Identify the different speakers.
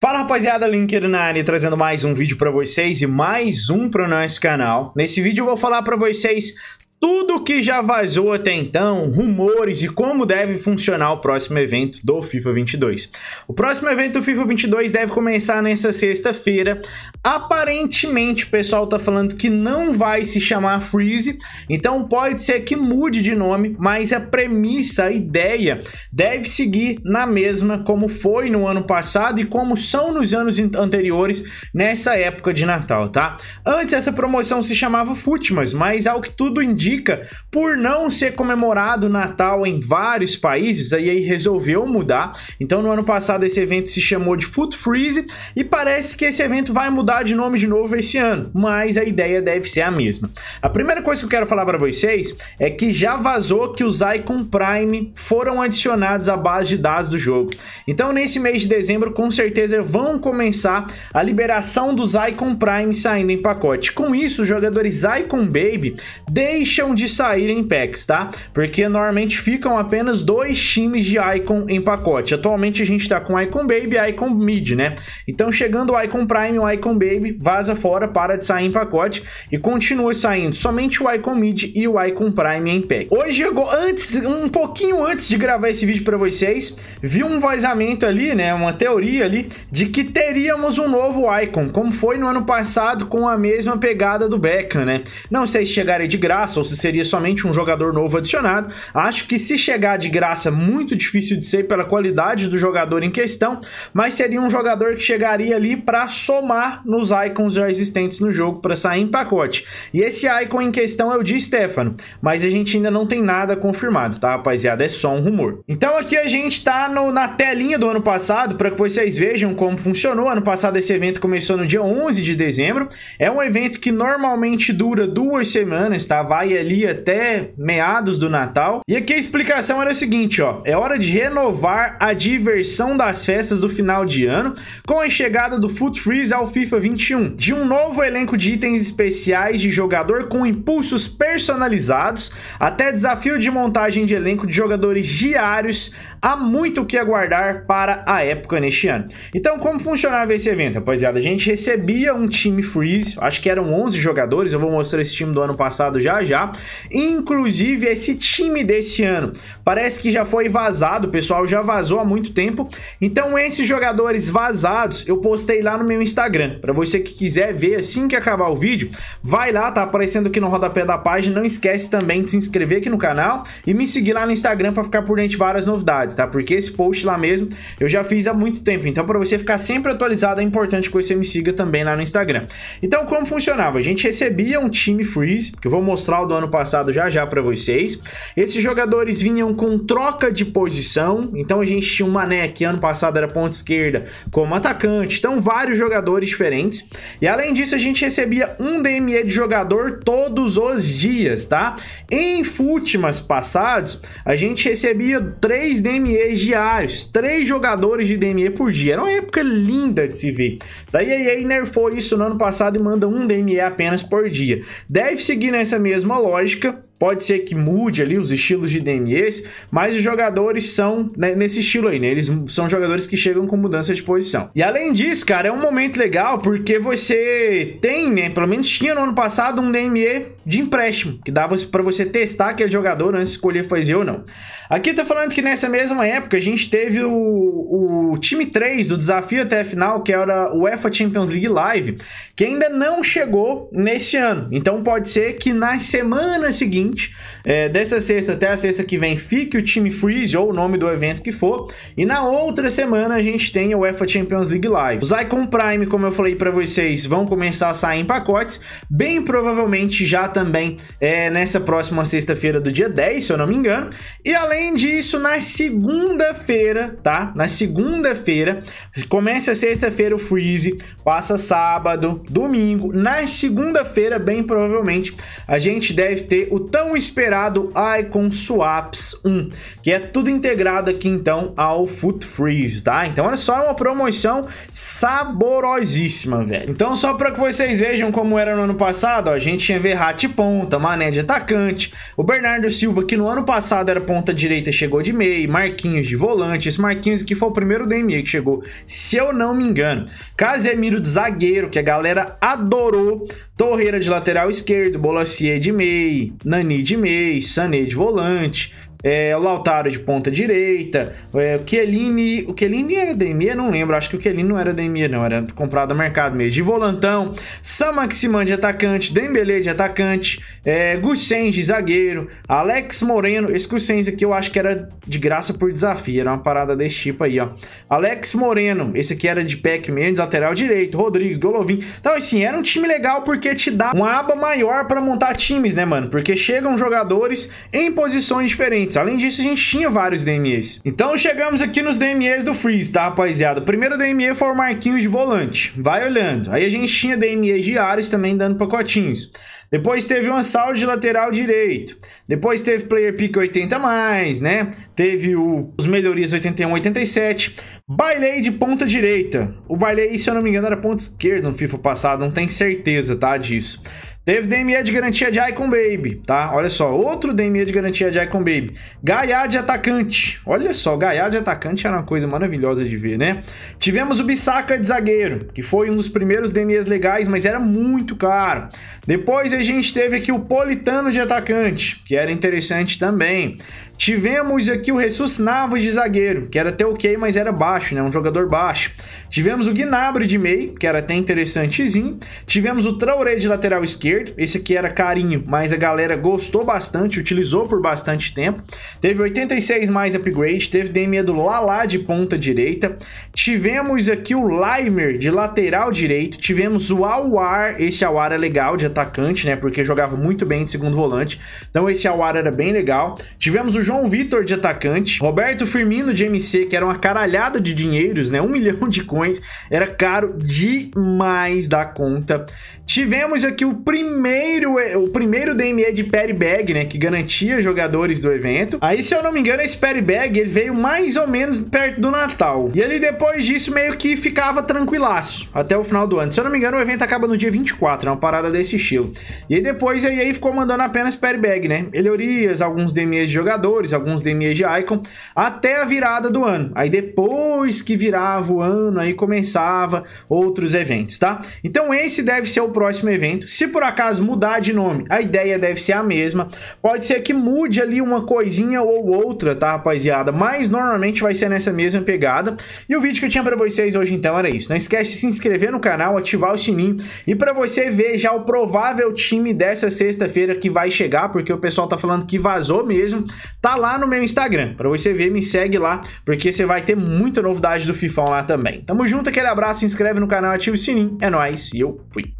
Speaker 1: Fala rapaziada, Linker na área, trazendo mais um vídeo para vocês e mais um para o nosso canal. Nesse vídeo eu vou falar para vocês tudo que já vazou até então, rumores e como deve funcionar o próximo evento do FIFA 22. O próximo evento do FIFA 22 deve começar nessa sexta-feira. Aparentemente, o pessoal tá falando que não vai se chamar Freeze, então pode ser que mude de nome, mas a premissa, a ideia deve seguir na mesma como foi no ano passado e como são nos anos anteriores nessa época de Natal, tá? Antes essa promoção se chamava Futmas, mas ao que tudo indica dica, por não ser comemorado o Natal em vários países, aí resolveu mudar. Então, no ano passado, esse evento se chamou de Food Freeze e parece que esse evento vai mudar de nome de novo esse ano, mas a ideia deve ser a mesma. A primeira coisa que eu quero falar para vocês é que já vazou que os Icon Prime foram adicionados à base de dados do jogo. Então, nesse mês de dezembro, com certeza vão começar a liberação dos Icon Prime saindo em pacote. Com isso, os jogadores Icon Baby deixam deixam de sair em packs, tá? Porque normalmente ficam apenas dois times de Icon em pacote. Atualmente a gente tá com Icon Baby e Icon Mid, né? Então chegando o Icon Prime, o Icon Baby vaza fora, para de sair em pacote e continua saindo somente o Icon Mid e o Icon Prime em pack. Hoje chegou antes, um pouquinho antes de gravar esse vídeo para vocês, vi um vazamento ali, né, uma teoria ali de que teríamos um novo Icon, como foi no ano passado com a mesma pegada do Beckham, né? Não sei se chegaria de graça ou se seria somente um jogador novo adicionado. Acho que se chegar de graça, muito difícil de ser pela qualidade do jogador em questão, mas seria um jogador que chegaria ali para somar nos icons já existentes no jogo para sair em pacote. E esse icon em questão é o de Stefano, mas a gente ainda não tem nada confirmado, tá, rapaziada? É só um rumor. Então aqui a gente tá no, na telinha do ano passado para que vocês vejam como funcionou. Ano passado esse evento começou no dia 11 de dezembro. É um evento que normalmente dura duas semanas, tá? Vai ali até meados do Natal. E aqui a explicação era o seguinte, ó, é hora de renovar a diversão das festas do final de ano com a chegada do Foot Freeze ao FIFA 21, de um novo elenco de itens especiais de jogador com impulsos personalizados, até desafio de montagem de elenco de jogadores diários, há muito o que aguardar para a época neste ano. Então, como funcionava esse evento, rapaziada? A gente recebia um time Freeze, acho que eram 11 jogadores, eu vou mostrar esse time do ano passado já já, Inclusive, esse time desse ano parece que já foi vazado, pessoal já vazou há muito tempo. Então, esses jogadores vazados eu postei lá no meu Instagram. Para você que quiser ver assim que acabar o vídeo, vai lá, tá aparecendo aqui no rodapé da página. Não esquece também de se inscrever aqui no canal e me seguir lá no Instagram para ficar por dentro de várias novidades, tá? Porque esse post lá mesmo eu já fiz há muito tempo. Então, para você ficar sempre atualizado, é importante que você me siga também lá no Instagram. Então, como funcionava? A gente recebia um time freeze, que eu vou mostrar o do ano passado já já para vocês. Esses jogadores vinham com troca de posição, então a gente tinha um Mané que ano passado era ponta esquerda como atacante, então vários jogadores diferentes. E além disso, a gente recebia um DME de jogador todos os dias, tá? Em Fútimas passados, a gente recebia três DMEs diários, três jogadores de DME por dia. Era uma época linda de se ver. Daí a EA nerfou isso no ano passado e manda um DME apenas por dia. Deve seguir nessa mesma lógica Pode ser que mude ali os estilos de DMEs, mas os jogadores são né, nesse estilo aí, né? Eles são jogadores que chegam com mudança de posição. E além disso, cara, é um momento legal porque você tem, né? Pelo menos tinha no ano passado um DME de empréstimo, que dava para você testar aquele jogador antes de escolher fazer ou não. Aqui tá falando que nessa mesma época a gente teve o, o time 3 do desafio até a final, que era o UEFA Champions League Live, que ainda não chegou nesse ano. Então pode ser que na semana seguinte seguinte. É, dessa sexta até a sexta que vem, fique o time Freeze, ou o nome do evento que for. E na outra semana a gente tem o UEFA Champions League Live. Os Icon Prime, como eu falei para vocês, vão começar a sair em pacotes, bem provavelmente já também é, nessa próxima sexta-feira do dia 10, se eu não me engano. E além disso, na segunda-feira, tá? Na segunda-feira, começa sexta-feira o Freeze, passa sábado, domingo. Na segunda-feira, bem provavelmente, a gente deve ter o tão esperado Icon Swaps 1, que é tudo integrado aqui então ao Foot Freeze, tá? Então olha só, é uma promoção saborosíssima, velho. Então só para que vocês vejam como era no ano passado, ó, a gente tinha Verratti ponta, Mané de atacante, o Bernardo Silva que no ano passado era ponta direita, chegou de meio, Marquinhos de volante, esse Marquinhos que foi o primeiro DME que chegou, se eu não me engano. Casemiro de zagueiro, que a galera adorou, Torreira de lateral esquerdo, bolacier de meio, Nani Nani de mês, Sané de volante, é, Lautaro de ponta direita, é, o Chiellini, o Chiellini era DME, não lembro, acho que o Chiellini não era DME não, era comprado a mercado mesmo, de volantão, Sam Maximan de atacante, Dembele de atacante, é, Gussen de zagueiro, Alex Moreno, esse Gussen aqui eu acho que era de graça por desafio, era uma parada desse tipo aí, ó, Alex Moreno, esse aqui era de pack mesmo, de lateral direito, Rodrigues, Golovin, então assim, era um time legal porque te dá uma aba maior para montar times, né mano, porque chegam jogadores em posições diferentes, diferentes. Além disso, a gente tinha vários DMEs. Então chegamos aqui nos DMEs do Freeze, tá, rapaziada? O primeiro DME foi o Marquinhos de volante. Vai olhando. Aí a gente tinha DMEs diários também dando pacotinhos. Depois teve uma de lateral direito. Depois teve player pick 80 mais, né? Teve o, os melhorias 81, 87. Bailei de ponta direita. O Bailei, se eu não me engano, era ponta esquerda no FIFA passado, não tenho certeza, tá, disso. Teve DME de garantia de Icon Baby, tá? Olha só, outro DME de garantia de Icon Baby. Gaiá de atacante. Olha só, Gaiá de atacante era uma coisa maravilhosa de ver, né? Tivemos o Bissaka de zagueiro, que foi um dos primeiros DMEs legais, mas era muito caro. Depois a gente teve aqui o Politano de atacante, que era interessante também. Tivemos aqui o Jesus Navas de zagueiro, que era até ok, mas era baixo, né? Um jogador baixo. Tivemos o Gnabry de meio, que era até interessantezinho. Tivemos o Traoré de lateral esquerdo. Esse aqui era carinho, mas a galera gostou bastante, utilizou por bastante tempo. Teve 86 mais upgrade. Teve Demian do Lala de ponta direita. Tivemos aqui o Limer de lateral direito. Tivemos o Awar. Esse Awar é legal de atacante, né? Porque jogava muito bem de segundo volante. Então esse Awar era bem legal. Tivemos o João Vitor de atacante, Roberto Firmino de MC, que era uma caralhada de dinheiros, né? Um milhão de coins, era caro demais da conta. Tivemos aqui o primeiro, o primeiro DME de Perry Bag, né? Que garantia jogadores do evento. Aí, se eu não me engano, esse Perry Bag ele veio mais ou menos perto do Natal. E ele depois disso meio que ficava tranquilaço até o final do ano. Se eu não me engano, o evento acaba no dia 24, é uma parada desse estilo. E aí depois aí, aí ficou mandando apenas Perry Bag, né? Melhorias, alguns DMEs de jogadores alguns DMAs de Icon, até a virada do ano. Aí depois que virava o ano, aí começava outros eventos, tá? Então esse deve ser o próximo evento. Se por acaso mudar de nome, a ideia deve ser a mesma. Pode ser que mude ali uma coisinha ou outra, tá, rapaziada? Mas normalmente vai ser nessa mesma pegada. E o vídeo que eu tinha para vocês hoje então era isso. Não esquece de se inscrever no canal, ativar o sininho e para você ver já o provável time dessa sexta-feira que vai chegar, porque o pessoal tá falando que vazou mesmo. Tá tá lá no meu Instagram. Para você ver, me segue lá, porque você vai ter muita novidade do Fifa lá também. Tamo junto, aquele abraço, se inscreve no canal, ativa o sininho. É nóis e eu fui.